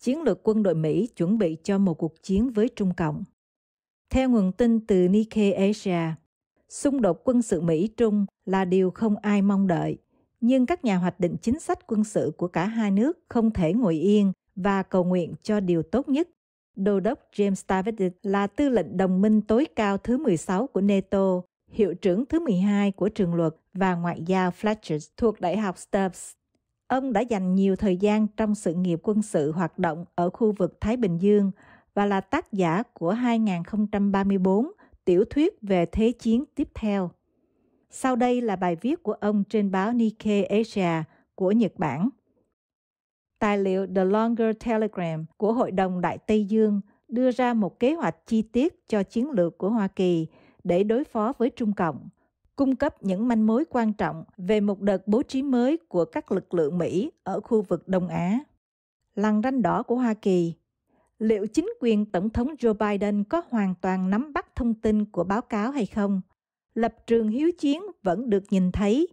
chiến lược quân đội Mỹ chuẩn bị cho một cuộc chiến với Trung Cộng. Theo nguồn tin từ Nikkei Asia, xung đột quân sự Mỹ-Trung là điều không ai mong đợi, nhưng các nhà hoạch định chính sách quân sự của cả hai nước không thể ngồi yên và cầu nguyện cho điều tốt nhất. Đô đốc James Stavridis là tư lệnh đồng minh tối cao thứ 16 của NATO, hiệu trưởng thứ 12 của trường luật và ngoại giao Fletcher thuộc Đại học Stubbs Ông đã dành nhiều thời gian trong sự nghiệp quân sự hoạt động ở khu vực Thái Bình Dương và là tác giả của 2034 tiểu thuyết về thế chiến tiếp theo. Sau đây là bài viết của ông trên báo Nikkei Asia của Nhật Bản. Tài liệu The Longer Telegram của Hội đồng Đại Tây Dương đưa ra một kế hoạch chi tiết cho chiến lược của Hoa Kỳ để đối phó với Trung Cộng cung cấp những manh mối quan trọng về một đợt bố trí mới của các lực lượng Mỹ ở khu vực Đông Á. Lằn ranh đỏ của Hoa Kỳ Liệu chính quyền Tổng thống Joe Biden có hoàn toàn nắm bắt thông tin của báo cáo hay không? Lập trường hiếu chiến vẫn được nhìn thấy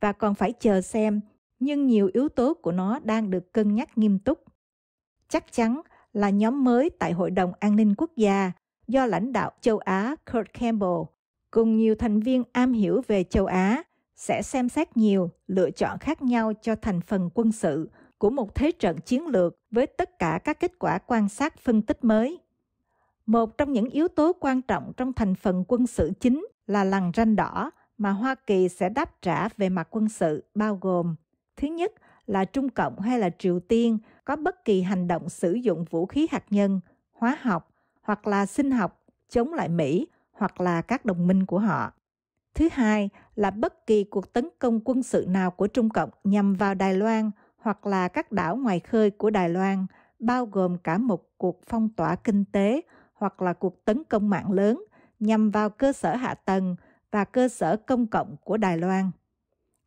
và còn phải chờ xem, nhưng nhiều yếu tố của nó đang được cân nhắc nghiêm túc. Chắc chắn là nhóm mới tại Hội đồng An ninh Quốc gia do lãnh đạo châu Á Kurt Campbell cùng nhiều thành viên am hiểu về châu Á sẽ xem xét nhiều lựa chọn khác nhau cho thành phần quân sự của một thế trận chiến lược với tất cả các kết quả quan sát phân tích mới. Một trong những yếu tố quan trọng trong thành phần quân sự chính là lằn ranh đỏ mà Hoa Kỳ sẽ đáp trả về mặt quân sự bao gồm thứ nhất là Trung Cộng hay là Triều Tiên có bất kỳ hành động sử dụng vũ khí hạt nhân, hóa học hoặc là sinh học chống lại Mỹ hoặc là các đồng minh của họ. Thứ hai là bất kỳ cuộc tấn công quân sự nào của Trung Cộng nhằm vào Đài Loan hoặc là các đảo ngoài khơi của Đài Loan, bao gồm cả một cuộc phong tỏa kinh tế hoặc là cuộc tấn công mạng lớn nhằm vào cơ sở hạ tầng và cơ sở công cộng của Đài Loan.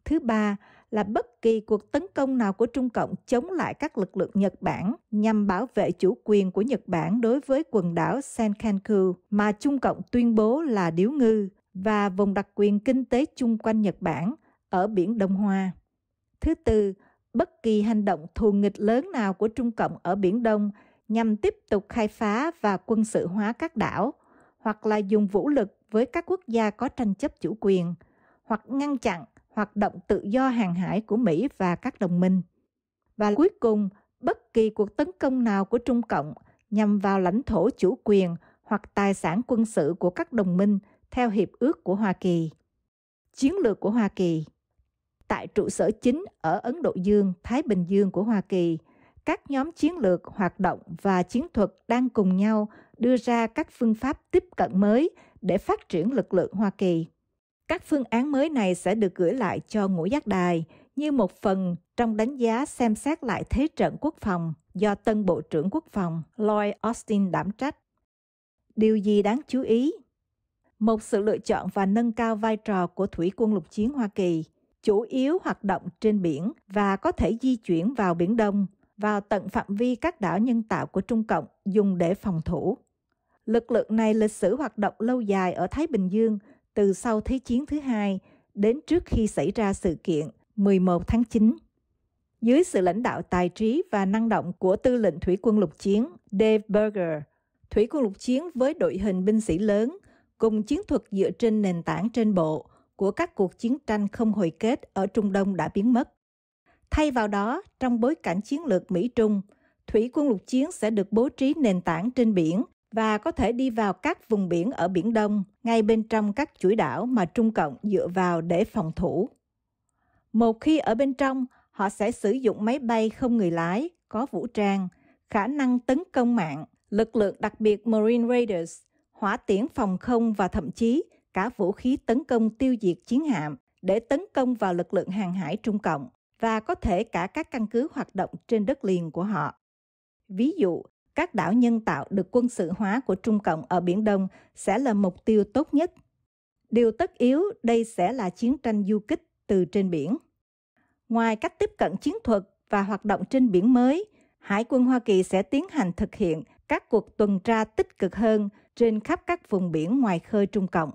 Thứ ba là bất kỳ cuộc tấn công nào của Trung Cộng chống lại các lực lượng Nhật Bản nhằm bảo vệ chủ quyền của Nhật Bản đối với quần đảo Senkaku mà Trung Cộng tuyên bố là điếu ngư và vùng đặc quyền kinh tế chung quanh Nhật Bản ở biển Đông Hoa. Thứ tư, bất kỳ hành động thù nghịch lớn nào của Trung Cộng ở Biển Đông nhằm tiếp tục khai phá và quân sự hóa các đảo hoặc là dùng vũ lực với các quốc gia có tranh chấp chủ quyền hoặc ngăn chặn hoạt động tự do hàng hải của Mỹ và các đồng minh. Và cuối cùng, bất kỳ cuộc tấn công nào của Trung Cộng nhằm vào lãnh thổ chủ quyền hoặc tài sản quân sự của các đồng minh theo hiệp ước của Hoa Kỳ. Chiến lược của Hoa Kỳ Tại trụ sở chính ở Ấn Độ Dương, Thái Bình Dương của Hoa Kỳ, các nhóm chiến lược hoạt động và chiến thuật đang cùng nhau đưa ra các phương pháp tiếp cận mới để phát triển lực lượng Hoa Kỳ. Các phương án mới này sẽ được gửi lại cho ngũ giác đài như một phần trong đánh giá xem xét lại thế trận quốc phòng do tân Bộ trưởng Quốc phòng Lloyd Austin đảm trách. Điều gì đáng chú ý? Một sự lựa chọn và nâng cao vai trò của thủy quân lục chiến Hoa Kỳ, chủ yếu hoạt động trên biển và có thể di chuyển vào Biển Đông, vào tận phạm vi các đảo nhân tạo của Trung Cộng dùng để phòng thủ. Lực lượng này lịch sử hoạt động lâu dài ở Thái Bình Dương – từ sau Thế chiến thứ hai đến trước khi xảy ra sự kiện 11 tháng 9. Dưới sự lãnh đạo tài trí và năng động của tư lệnh thủy quân lục chiến Dave Berger, thủy quân lục chiến với đội hình binh sĩ lớn cùng chiến thuật dựa trên nền tảng trên bộ của các cuộc chiến tranh không hồi kết ở Trung Đông đã biến mất. Thay vào đó, trong bối cảnh chiến lược Mỹ-Trung, thủy quân lục chiến sẽ được bố trí nền tảng trên biển và có thể đi vào các vùng biển ở Biển Đông, ngay bên trong các chuỗi đảo mà Trung Cộng dựa vào để phòng thủ. Một khi ở bên trong, họ sẽ sử dụng máy bay không người lái, có vũ trang, khả năng tấn công mạng, lực lượng đặc biệt Marine Raiders, hỏa tiễn phòng không và thậm chí cả vũ khí tấn công tiêu diệt chiến hạm để tấn công vào lực lượng hàng hải Trung Cộng và có thể cả các căn cứ hoạt động trên đất liền của họ. Ví dụ, các đảo nhân tạo được quân sự hóa của Trung Cộng ở Biển Đông sẽ là mục tiêu tốt nhất. Điều tất yếu đây sẽ là chiến tranh du kích từ trên biển. Ngoài cách tiếp cận chiến thuật và hoạt động trên biển mới, Hải quân Hoa Kỳ sẽ tiến hành thực hiện các cuộc tuần tra tích cực hơn trên khắp các vùng biển ngoài khơi Trung Cộng.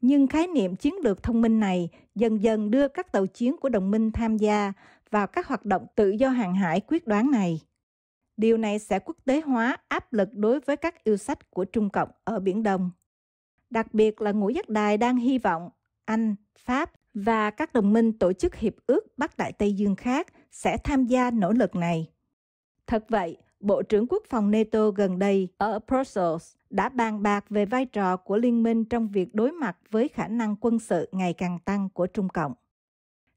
Nhưng khái niệm chiến lược thông minh này dần dần đưa các tàu chiến của đồng minh tham gia vào các hoạt động tự do hàng hải quyết đoán này. Điều này sẽ quốc tế hóa áp lực đối với các yêu sách của Trung Cộng ở Biển Đông. Đặc biệt là Ngũ Giác Đài đang hy vọng Anh, Pháp và các đồng minh tổ chức Hiệp ước Bắc Đại Tây Dương khác sẽ tham gia nỗ lực này. Thật vậy, Bộ trưởng Quốc phòng NATO gần đây ở Brussels đã bàn bạc về vai trò của liên minh trong việc đối mặt với khả năng quân sự ngày càng tăng của Trung Cộng.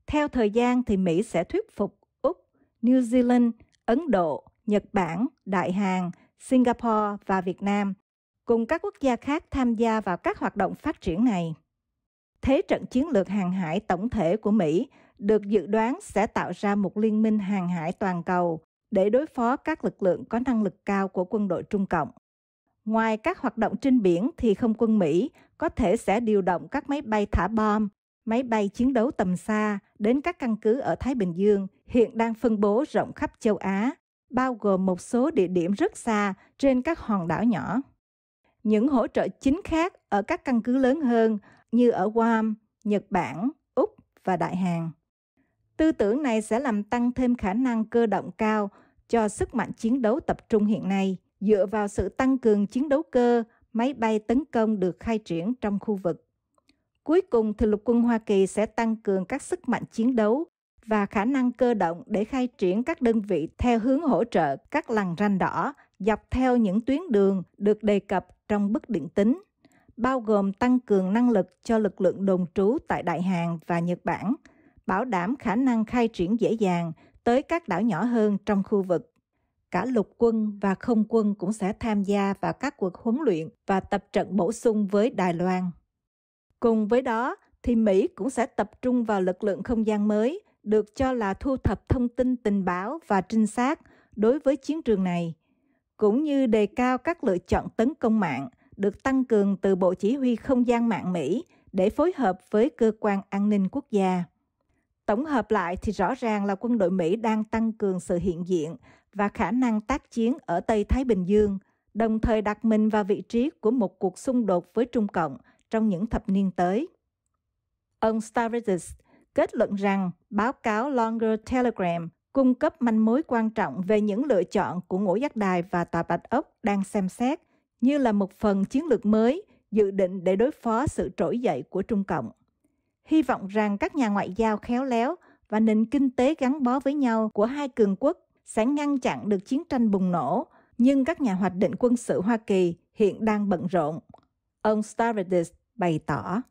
Theo thời gian thì Mỹ sẽ thuyết phục Úc, New Zealand, Ấn Độ Nhật Bản, Đại Hàn, Singapore và Việt Nam cùng các quốc gia khác tham gia vào các hoạt động phát triển này. Thế trận chiến lược hàng hải tổng thể của Mỹ được dự đoán sẽ tạo ra một liên minh hàng hải toàn cầu để đối phó các lực lượng có năng lực cao của quân đội Trung Cộng. Ngoài các hoạt động trên biển thì không quân Mỹ có thể sẽ điều động các máy bay thả bom, máy bay chiến đấu tầm xa đến các căn cứ ở Thái Bình Dương hiện đang phân bố rộng khắp châu Á bao gồm một số địa điểm rất xa trên các hòn đảo nhỏ. Những hỗ trợ chính khác ở các căn cứ lớn hơn như ở Guam, Nhật Bản, Úc và Đại Hàn. Tư tưởng này sẽ làm tăng thêm khả năng cơ động cao cho sức mạnh chiến đấu tập trung hiện nay, dựa vào sự tăng cường chiến đấu cơ, máy bay tấn công được khai triển trong khu vực. Cuối cùng thì lục quân Hoa Kỳ sẽ tăng cường các sức mạnh chiến đấu và khả năng cơ động để khai triển các đơn vị theo hướng hỗ trợ các lằn ranh đỏ dọc theo những tuyến đường được đề cập trong bức điện tính, bao gồm tăng cường năng lực cho lực lượng đồn trú tại Đại Hàn và Nhật Bản, bảo đảm khả năng khai triển dễ dàng tới các đảo nhỏ hơn trong khu vực. Cả lục quân và không quân cũng sẽ tham gia vào các cuộc huấn luyện và tập trận bổ sung với Đài Loan. Cùng với đó, thì Mỹ cũng sẽ tập trung vào lực lượng không gian mới, được cho là thu thập thông tin tình báo và trinh sát đối với chiến trường này, cũng như đề cao các lựa chọn tấn công mạng được tăng cường từ Bộ Chỉ huy Không gian mạng Mỹ để phối hợp với cơ quan an ninh quốc gia. Tổng hợp lại thì rõ ràng là quân đội Mỹ đang tăng cường sự hiện diện và khả năng tác chiến ở Tây Thái Bình Dương, đồng thời đặt mình vào vị trí của một cuộc xung đột với Trung Cộng trong những thập niên tới. Ông Stavridis, kết luận rằng báo cáo Longer Telegram cung cấp manh mối quan trọng về những lựa chọn của ngũ giác đài và tòa bạch ốc đang xem xét như là một phần chiến lược mới dự định để đối phó sự trỗi dậy của Trung Cộng. Hy vọng rằng các nhà ngoại giao khéo léo và nền kinh tế gắn bó với nhau của hai cường quốc sẽ ngăn chặn được chiến tranh bùng nổ, nhưng các nhà hoạch định quân sự Hoa Kỳ hiện đang bận rộn. Ông Stavridis bày tỏ.